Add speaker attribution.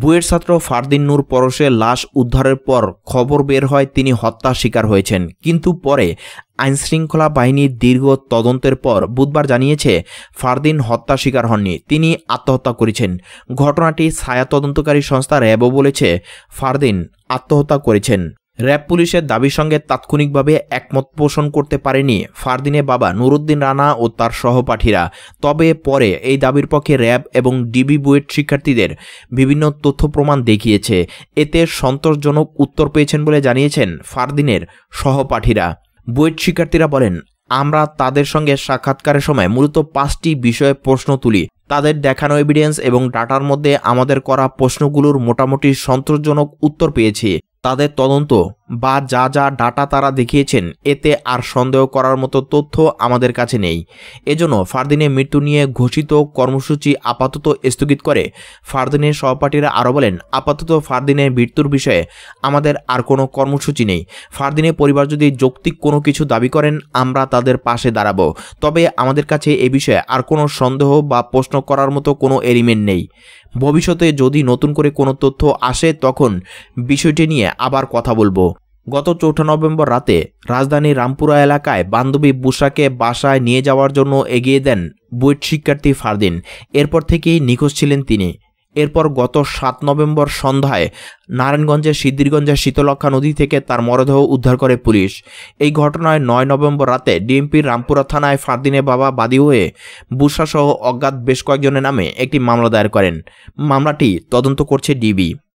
Speaker 1: বুয়ের ছাত্র ফারদিন নূর পরশে লাশ উদ্ধারের পর খবর বের হয় তিনি হত্যা শিকার হয়েছেন কিন্তু পরে আইনশৃঙ্খলা বাহিনীর দীর্ঘ তদন্তের পর বুধবার জানিয়েছে ফারদিন হত্যা শিকার হননি তিনি আত্মহত্যা করেছেন ঘটনাটি ছায়া তদন্তকারী সংস্থা র্যাবও বলেছে ফারদিন আত্মহত্যা করেছেন র্যাব পুলিশের দাবির সঙ্গে তাৎক্ষণিকভাবে একমত পোষণ করতে পারেনি ফারদিনে বাবা নুরুদ্দিন রানা ও তার সহপাঠীরা তবে পরে এই দাবির পক্ষে র্যাব এবং ডিবি বুয়েট শিক্ষার্থীদের বিভিন্ন তথ্য প্রমাণ দেখিয়েছে এতে সন্তোষজনক উত্তর পেয়েছেন বলে জানিয়েছেন ফারদিনের সহপাঠীরা বুয়েট শিক্ষার্থীরা বলেন আমরা তাদের সঙ্গে সাক্ষাৎকারের সময় মূলত পাঁচটি বিষয়ে প্রশ্ন তুলি তাদের দেখানো এভিডেন্স এবং ডাটার মধ্যে আমাদের করা প্রশ্নগুলোর মোটামুটি সন্তোষজনক উত্তর পেয়েছি তাদের তদন্ত বা যা যা ডাটা তারা দেখিয়েছেন এতে আর সন্দেহ করার মতো তথ্য আমাদের কাছে নেই এজন্য ফারদিনের মৃত্যু নিয়ে ঘোষিত কর্মসূচি আপাতত স্থগিত করে ফারদিনের সহপাঠীরা আরও বলেন আপাতত ফারদিনের মৃত্যুর বিষয়ে আমাদের আর কোনো কর্মসূচি নেই ফারদিনের পরিবার যদি যৌক্তিক কোনো কিছু দাবি করেন আমরা তাদের পাশে দাঁড়াবো তবে আমাদের কাছে এ বিষয়ে আর কোনো সন্দেহ বা প্রশ্ন করার মতো কোনো এলিমেন্ট নেই ভবিষ্যতে যদি নতুন করে কোনো তথ্য আসে তখন বিষয়টি নিয়ে আবার কথা বলবো গত চৌঠা নভেম্বর রাতে রাজধানীর রামপুরা এলাকায় বান্ধবী বুসাকে বাসায় নিয়ে যাওয়ার জন্য এগিয়ে দেন বুয়েট শিক্ষার্থী ফারদিন এরপর থেকেই নিখোঁজ ছিলেন তিনি এরপর গত সাত নভেম্বর সন্ধ্যায় নারায়ণগঞ্জের সিদ্ধিরগঞ্জের শীতলক্ষা নদী থেকে তার মরদেহ উদ্ধার করে পুলিশ এই ঘটনায় নয় নভেম্বর রাতে ডিএমপির রামপুরা থানায় ফারদিনের বাবা বাদী হয়ে বুসাসহ অজ্ঞাত বেশ কয়েকজনের নামে একটি মামলা দায়ের করেন মামলাটি তদন্ত করছে ডিবি